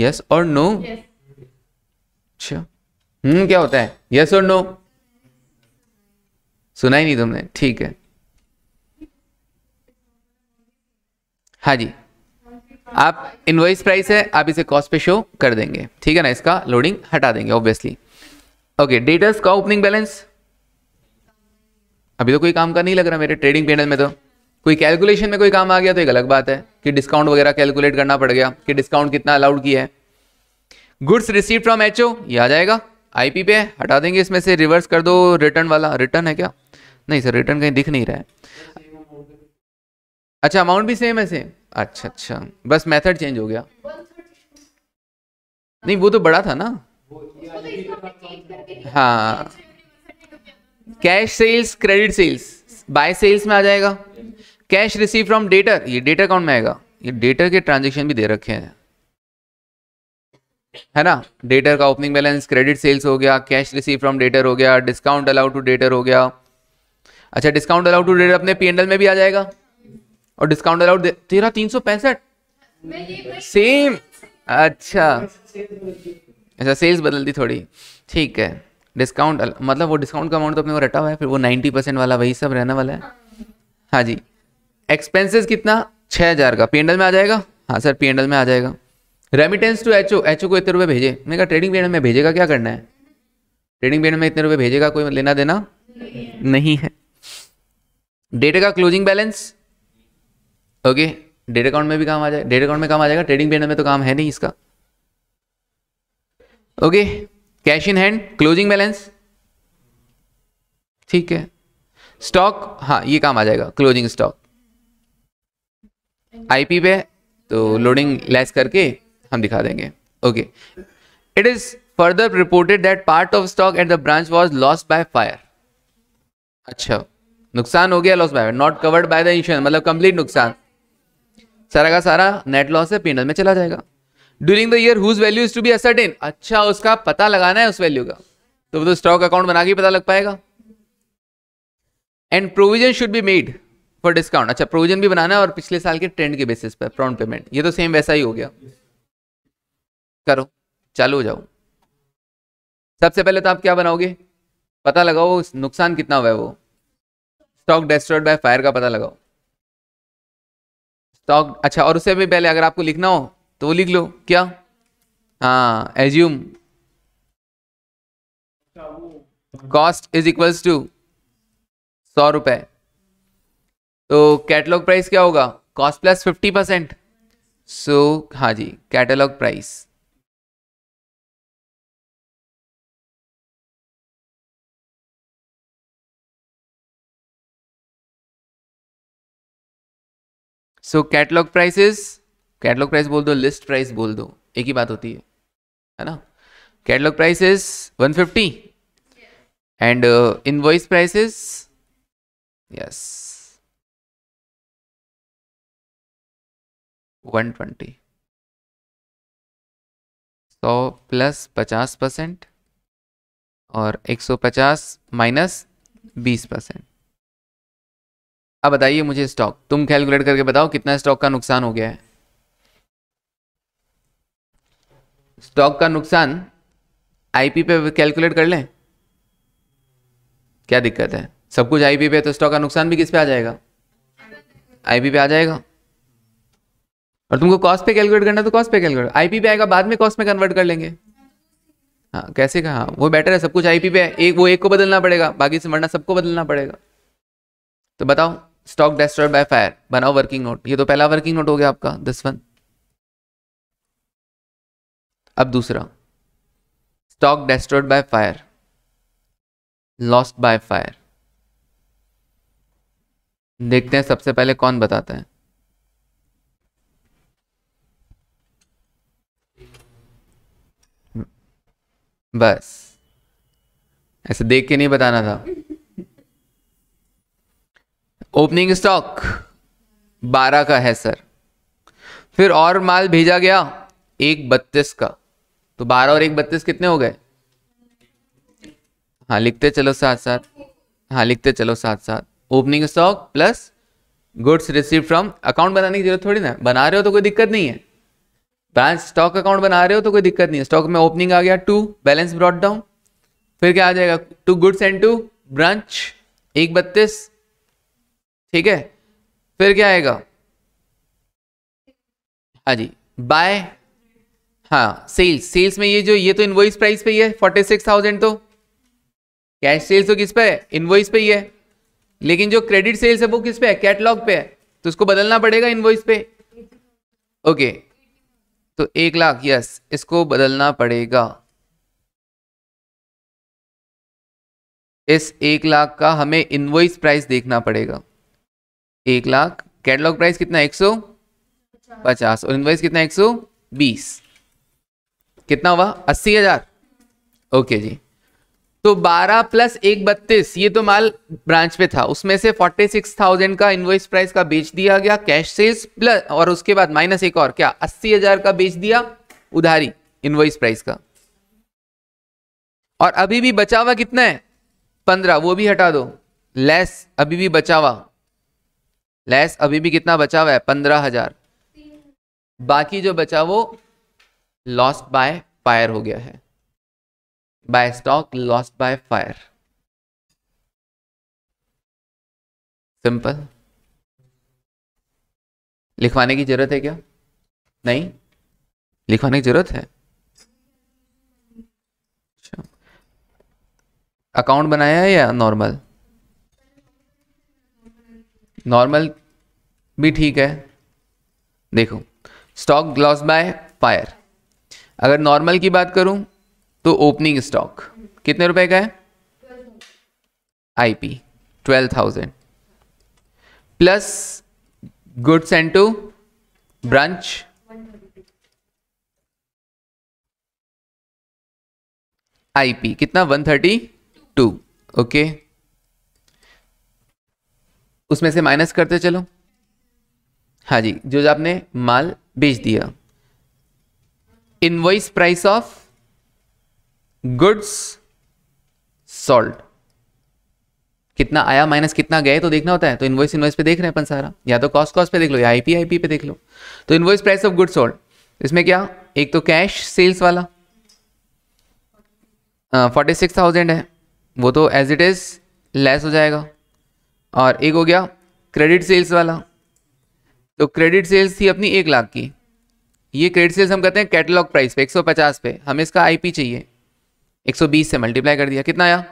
यस और नो अच्छा हम्म क्या होता है यस और नो सुना ही नहीं तुमने ठीक है हाँ जी आप इनवाइस प्राइस है आप इसे कॉस्ट पे शो कर देंगे ठीक है ना इसका लोडिंग हटा देंगे ऑब्वियसली ओके डेटर्स का ओपनिंग बैलेंस अभी तो कोई काम का नहीं लग रहा मेरे ट्रेडिंग पेनल में तो कोई कैलकुलेशन में कोई काम आ गया तो एक अलग बात है कि डिस्काउंट वगैरह कैलकुलेट करना पड़ गया कि डिस्काउंट कितना अलाउड किया है goods receive from H O ये आ जाएगा आईपी पे हटा देंगे इसमें से रिवर्स कर दो रिटर्न वाला रिटर्न है क्या नहीं सर रिटर्न कहीं दिख नहीं रहा है अच्छा अमाउंट भी सेम है सेम अच्छा अच्छा बस मेथड चेंज हो गया नहीं वो तो बड़ा था ना हाँ cash sales credit sales by sales में आ जाएगा कैश रिसीव फ्रॉम डेटर ये डेटर अकाउंट में आएगा ये डेटर के ट्रांजेक्शन भी दे रखे हैं है ना डेटर का ओपनिंग बैलेंस क्रेडिट सेल्स हो गया कैश रिसीव फ्रॉम डेटर हो गया डिस्काउंट अलाउड टू डेटर हो गया अच्छा डिस्काउंट अलाउड टू डेटर अपने पी में भी आ जाएगा और डिस्काउंट अलाउड तेरह तीन सौ पैंसठ सेम अच्छा अच्छा सेल्स बदल दी थोड़ी ठीक है डिस्काउंट मतलब वो डिस्काउंट का अमाउंट तो अपने को रटा हुआ है फिर वो नाइन्टी परसेंट वाला वही सब रहने वाला है हाँ जी एक्सपेंसेस कितना छः हज़ार का पी में आ जाएगा हाँ सर पी में आ जाएगा remittance to H O H O को इतने रुपये भेजे मैंने कहा ट्रेडिंग पीरियड में भेजेगा क्या करना है ट्रेडिंग पीरियड में इतने रुपये भेजेगा कोई लेना देना नहीं है डेटा का closing balance okay debt account में भी काम आ जाएगा डेट अकाउंट में काम आ जाएगा ट्रेडिंग पेरियड में तो काम है नहीं इसका okay cash in hand closing balance ठीक है स्टॉक हाँ ये काम आ जाएगा क्लोजिंग स्टॉक आईपी पे तो लोडिंग लेस करके हम दिखा देंगे okay it is further reported that part of stock at the branch was loss by fire अच्छा नुकसान हो गया loss by not covered by the insurance मतलब कंप्लीट नुकसान सारा का सारा नेट लॉस है पीनल में चला जाएगा during the year whose value is to be ascertained अच्छा उसका पता लगाना है उस वैल्यू का तो वो तो स्टॉक अकाउंट बना के पता लग पाएगा and provision should be made for discount अच्छा प्रोविजन भी बनाना है और पिछले साल के ट्रेंड के बेसिस पर प्रॉन्ट पेमेंट ये तो सेम वैसा ही हो गया करो चालू हो जाओ सबसे पहले तो आप क्या बनाओगे पता लगाओ नुकसान कितना हुआ है वो स्टॉक डेस्ट्रॉयड बाय फायर का पता लगाओ टॉक तो अच्छा और उससे भी पहले अगर आपको लिखना हो तो वो लिख लो क्या हाँ assume cost is equals to सौ रुपए तो कैटलॉग प्राइस क्या होगा cost plus fifty percent so हाँ जी catalogue price so catalogue prices catalogue price बोल दो लिस्ट प्राइस बोल दो एक ही बात होती है है ना catalogue prices 150 and invoice prices yes 120 सौ प्लस पचास परसेंट और 150 माइनस बीस परसेंट अब बताइए मुझे स्टॉक तुम कैलकुलेट करके बताओ कितना स्टॉक का नुकसान हो गया है स्टॉक का नुकसान आईपी पे कैलकुलेट कर लें क्या दिक्कत है सब कुछ आईपी पे तो स्टॉक का नुकसान भी किस पे आ जाएगा आईपी पे आ जाएगा और तुमको कॉस्ट पे कैलकुलेट करना तो कॉस्ट पे कैलकुलेट आईपी पे आएगा बाद में कॉस्ट में कन्वर्ट कर लेंगे हाँ कैसे कहा वो बेटर है सब कुछ आईपी पे है एक वो एक को बदलना पड़ेगा बाकी से वरना सबको बदलना पड़ेगा तो बताओ स्टॉक डेस्ट्रॉइड बाय फायर बनाओ वर्किंग नोट ये तो पहला वर्किंग नोट हो गया आपका दिस वन अब दूसरा stock destroyed by fire lost by fire देखते हैं सबसे पहले कौन बताता है बस ऐसे देख के नहीं बताना था ओपनिंग स्टॉक बारह का है सर फिर और माल भेजा गया एक बत्तीस का तो बारह और एक बत्तीस कितने हो गए हाँ लिखते चलो साथ साथ हाँ लिखते चलो साथ साथ opening stock plus goods receive from account बनाने की जरूरत थोड़ी ना बना रहे हो तो कोई दिक्कत नहीं है ब्रांच स्टॉक अकाउंट बना रहे हो तो कोई दिक्कत नहीं है स्टॉक में ओपनिंग आ गया टू बैलेंस ब्रॉड डाउन फिर क्या आ जाएगा to goods and to branch एक बत्तीस ठीक है फिर क्या आएगा हाँ जी बाय हाँ सेल्स सेल्स में ये जो ये तो इनवॉइस प्राइस पे ही है फोर्टी सिक्स थाउजेंड तो कैश सेल्स तो किस पे है इनवॉइस पे ही है लेकिन जो क्रेडिट सेल्स है वो किस पे है कैटलॉग पे है तो उसको बदलना पड़ेगा इनवॉइस पे ओके तो एक लाख यस इसको बदलना पड़ेगा इस एक लाख का हमें इनवॉइस प्राइस देखना पड़ेगा एक लाख कैटलॉग प्राइस कितना एक सौ पचास और इनवाइस कितना एक सौ बीस कितना हुआ अस्सी हजार ओके जी तो 12 प्लस एक बत्तीस ये तो माल ब्रांच पे था उसमें से 46,000 का इनवॉइस प्राइस का बेच दिया गया कैश सेल्स प्लस और उसके बाद माइनस एक और क्या 80,000 का बेच दिया उधारी इनवॉइस प्राइस का और अभी भी बचा हुआ कितना है 15 वो भी हटा दो लेस अभी भी बचा हुआ लेस अभी भी कितना बचा हुआ है पंद्रह हजार बाकी जो बचा वो लॉस्ट बाय फायर हो गया है by stock lost by fire simple लिखवाने की जरूरत है क्या नहीं लिखवाने की जरूरत है अकाउंट अच्छा। बनाया है या नॉर्मल नॉर्मल भी ठीक है देखो स्टॉक लॉस बाय फायर अगर नॉर्मल की बात करूं तो ओपनिंग स्टॉक कितने रुपए का है IP twelve thousand plus goods and to branch IP कितना वन थर्टी टू ओके उसमें से माइनस करते चलो हाँ जी जो आपने माल बेच दिया invoice price of goods sold कितना आया माइनस कितना गए तो देखना होता है तो इनवॉइस इनवॉइस पे देख रहे हैं अपन सारा या तो कॉस्ट कॉस्ट पे देख लो या आईपी आईपी पे देख लो तो invoice price of good sold इसमें क्या एक तो कैश सेल्स वाला फोर्टी सिक्स थाउजेंड है वो तो एज इट इज लेस हो जाएगा और एक हो गया क्रेडिट सेल्स वाला तो क्रेडिट सेल्स थी अपनी एक लाख की ये क्रेडिट सेल्स हम कहते हैं कैटलॉग प्राइस पे 150 पे हमें इसका आईपी चाहिए 120 से मल्टीप्लाई कर दिया कितना आया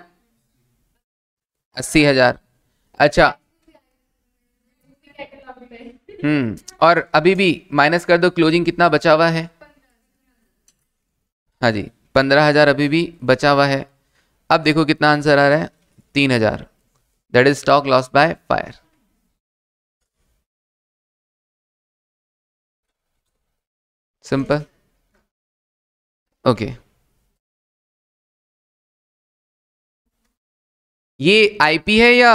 अस्सी हजार अच्छा हम्म और अभी भी माइनस कर दो क्लोजिंग कितना बचा हुआ है हाँ जी पंद्रह हजार अभी भी बचा हुआ है अब देखो कितना आंसर आ रहा है तीन हजार that is stock lost by fire. Simple. Okay. ये आईपी है या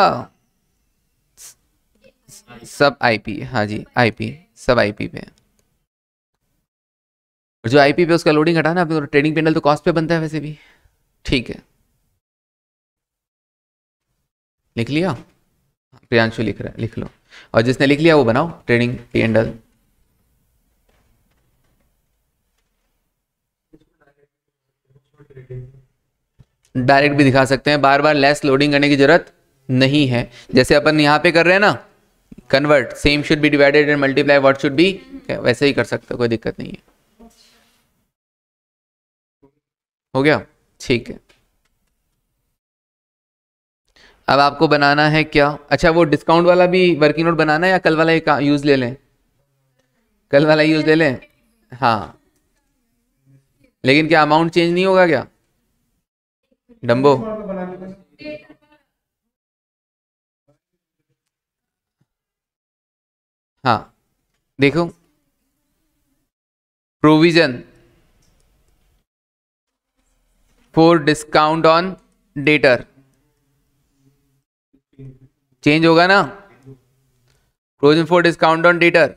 सब आईपी हाँ जी आईपी सब आईपी पे और जो आईपी पे उसका लोडिंग हटाना ट्रेडिंग पेनल तो कॉस्ट पे बनता है वैसे भी ठीक है लिख लिया प्रियांशु लिख रहा है लिख लो और जिसने लिख लिया वो बनाओ trading P and L direct भी दिखा सकते हैं बार बार लेस लोडिंग करने की जरूरत नहीं है जैसे अपन यहां पे कर रहे हैं ना convert same should be divided and multiply what should be वैसे ही कर सकते हो कोई दिक्कत नहीं है हो गया ठीक है अब आपको बनाना है क्या अच्छा वो डिस्काउंट वाला भी वर्किंग नोट बनाना है या कल वाला यूज़ ले लें कल वाला यूज़ ले लें हाँ लेकिन क्या अमाउंट चेंज नहीं होगा क्या डम्बो हाँ देखो provision for discount on debtor change होगा ना क्लोजन फोर डिस्काउंट ऑन डीटर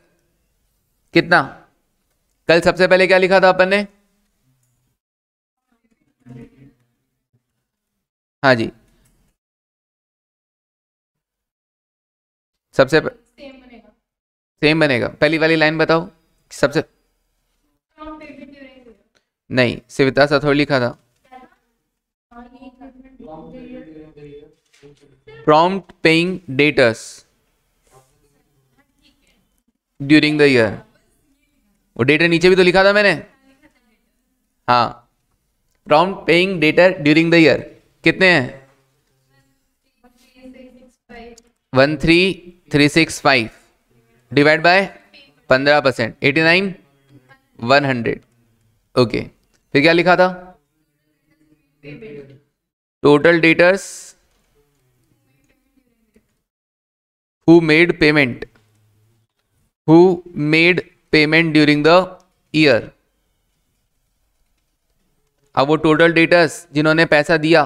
कितना कल सबसे पहले क्या लिखा था अपन ने हाँ जी सबसे प... सेम बनेगा सेम बनेगा पहली वाली लाइन बताओ सबसे नहीं सिविता सथोड़ लिखा था prompt paying debtors during the year वो डेटर नीचे भी तो लिखा था मैंने हाँ prompt paying debtor during the year कितने हैं one three three six five divide by पंद्रह percent eighty nine one hundred okay फिर क्या लिखा था total debtors who made payment who made payment during the year अब वो टोटल डेटर्स जिन्होंने पैसा दिया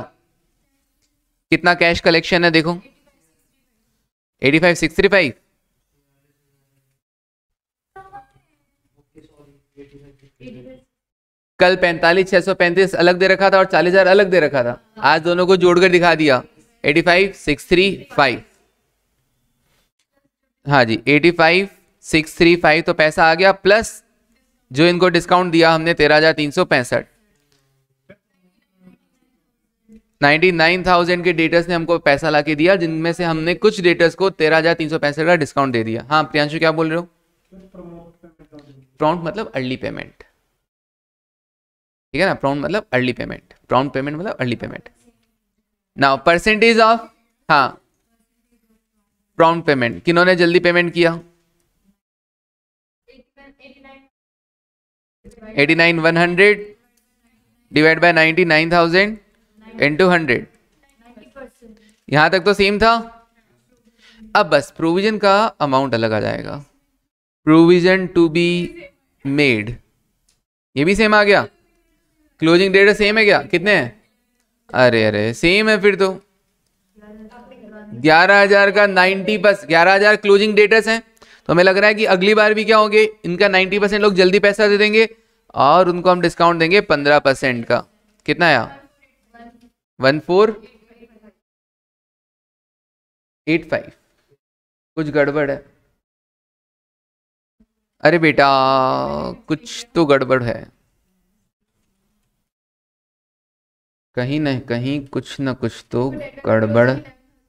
कितना कैश कलेक्शन है देखो फाइव कल पैंतालीस छह सौ पैंतीस अलग दे रखा था और चालीस हजार अलग दे रखा था आज दोनों को जोड़कर दिखा दिया eighty five six three five हाँ जी eighty five six three five तो पैसा आ गया प्लस जो इनको डिस्काउंट दिया हमने तेरह हजार तीन सौ पैंसठ नाइन्टी नाइन थाउजेंड के डेटर्स ने हमको पैसा ला के दिया जिनमें से हमने कुछ डेटर्स को तेरह हजार तीन सौ पैंसठ का डिस्काउंट दे दिया हाँ प्रियांशु क्या बोल रहे हो प्रॉन्ट मतलब अर्ली पेमेंट ठीक है ना प्रॉन्ट मतलब अर्ली पेमेंट प्रॉन्ट पेमेंट मतलब early payment now percentage of हाँ प्रॉम्प्ट पेमेंट किन्होंने जल्दी पेमेंट किया 89,100 डिवाइड बाय 99,000 इनटू 100 यहां तक तो सेम था अब बस प्रोविजन का अमाउंट अलग आ जाएगा प्रोविजन टू बी मेड ये भी सेम आ गया क्लोजिंग डेट सेम है क्या कितने हैं अरे अरे सेम है फिर तो ग्यारह हजार का नाइन्टी परसेंट ग्यारह हजार क्लोजिंग डेटस हैं तो हमें लग रहा है कि अगली बार भी क्या होंगे इनका नाइन्टी परसेंट लोग जल्दी पैसा दे देंगे और उनको हम डिस्काउंट देंगे पंद्रह परसेंट का कितना आया वन फोर एट फाइव कुछ गड़बड़ है अरे बेटा कुछ तो गड़बड़ है कहीं ना कहीं कुछ ना कुछ तो गड़बड़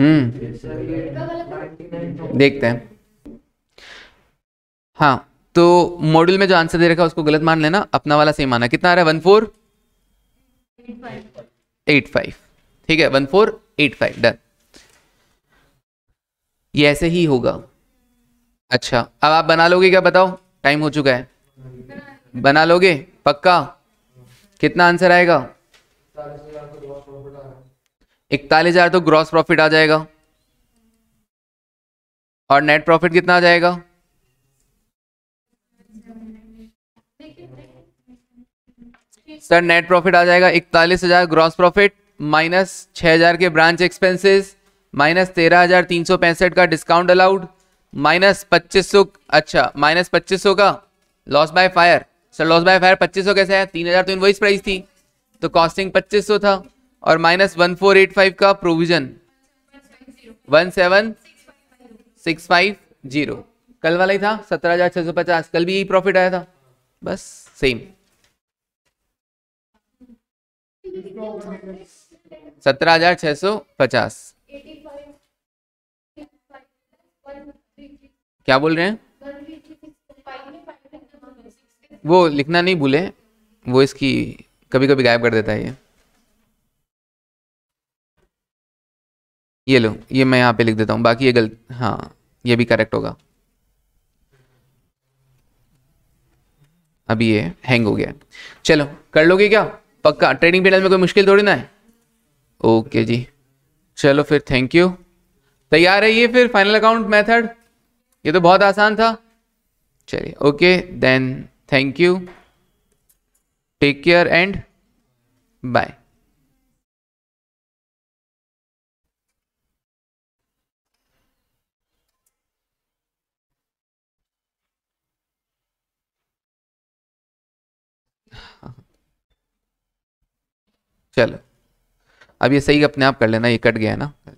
हम्म देखते हैं हाँ तो मॉड्यूल में जो आंसर दे रखा है उसको गलत मान लेना अपना वाला सही माना कितना आ रहा है वन फोर एट फाइव ठीक है one four eight five done ये ऐसे ही होगा अच्छा अब आप बना लोगे क्या बताओ टाइम हो चुका है बना लोगे पक्का कितना आंसर आएगा इकतालीस हजार तो ग्रॉस प्रॉफिट आ जाएगा और नेट प्रॉफिट कितना आ जाएगा सर नेट प्रॉफिट आ जाएगा इकतालीस हजार ग्रॉस प्रॉफिट माइनस छह हजार के ब्रांच एक्सपेंसेस माइनस तेरह हजार तीन सौ पैंसठ का डिस्काउंट अलाउड माइनस पच्चीस सौ अच्छा माइनस पच्चीस सौ का loss by fire sir loss by fire पच्चीस सौ कैसे है तीन हजार तो इन्वॉइस प्राइस थी तो कॉस्टिंग पच्चीस सौ था और minus one four eight five का provision one seven six five zero कल वाला ही था सत्रह हजार छह सौ पचास कल भी यही प्रॉफिट आया था बस सेम सत्रह हजार छह सौ पचास क्या बोल रहे हैं वो लिखना नहीं भूले वो इसकी कभी कभी गायब कर देता है ये ये लो ये मैं यहाँ पे लिख देता हूँ बाकी ये गलत हाँ ये भी करेक्ट होगा अभी ये हैंग हो गया चलो कर लोगे क्या पक्का ट्रेडिंग पेडल में कोई मुश्किल थोड़ी ना है ओके जी चलो फिर थैंक यू तैयार है ये फिर फाइनल अकाउंट मेथड ये तो बहुत आसान था चलिए okay then thank you take care and bye चलो अब ये सही अपने आप कर लेना ये कट गया है ना